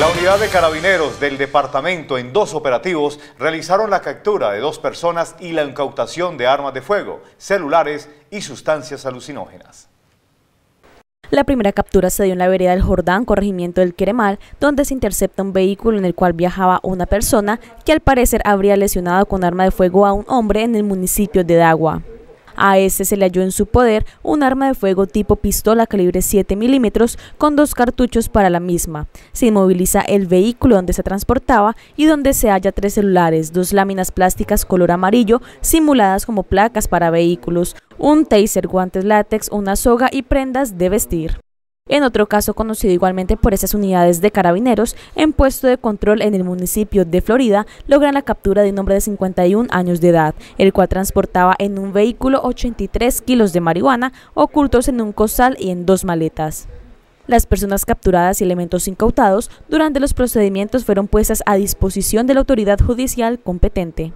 La unidad de carabineros del departamento en dos operativos realizaron la captura de dos personas y la incautación de armas de fuego, celulares y sustancias alucinógenas. La primera captura se dio en la vereda del Jordán, corregimiento del Queremal, donde se intercepta un vehículo en el cual viajaba una persona que al parecer habría lesionado con arma de fuego a un hombre en el municipio de Dagua. A este se le halló en su poder un arma de fuego tipo pistola calibre 7 milímetros con dos cartuchos para la misma. Se inmoviliza el vehículo donde se transportaba y donde se halla tres celulares, dos láminas plásticas color amarillo simuladas como placas para vehículos, un taser, guantes látex, una soga y prendas de vestir. En otro caso conocido igualmente por esas unidades de carabineros en puesto de control en el municipio de Florida, logran la captura de un hombre de 51 años de edad, el cual transportaba en un vehículo 83 kilos de marihuana ocultos en un costal y en dos maletas. Las personas capturadas y elementos incautados durante los procedimientos fueron puestas a disposición de la autoridad judicial competente.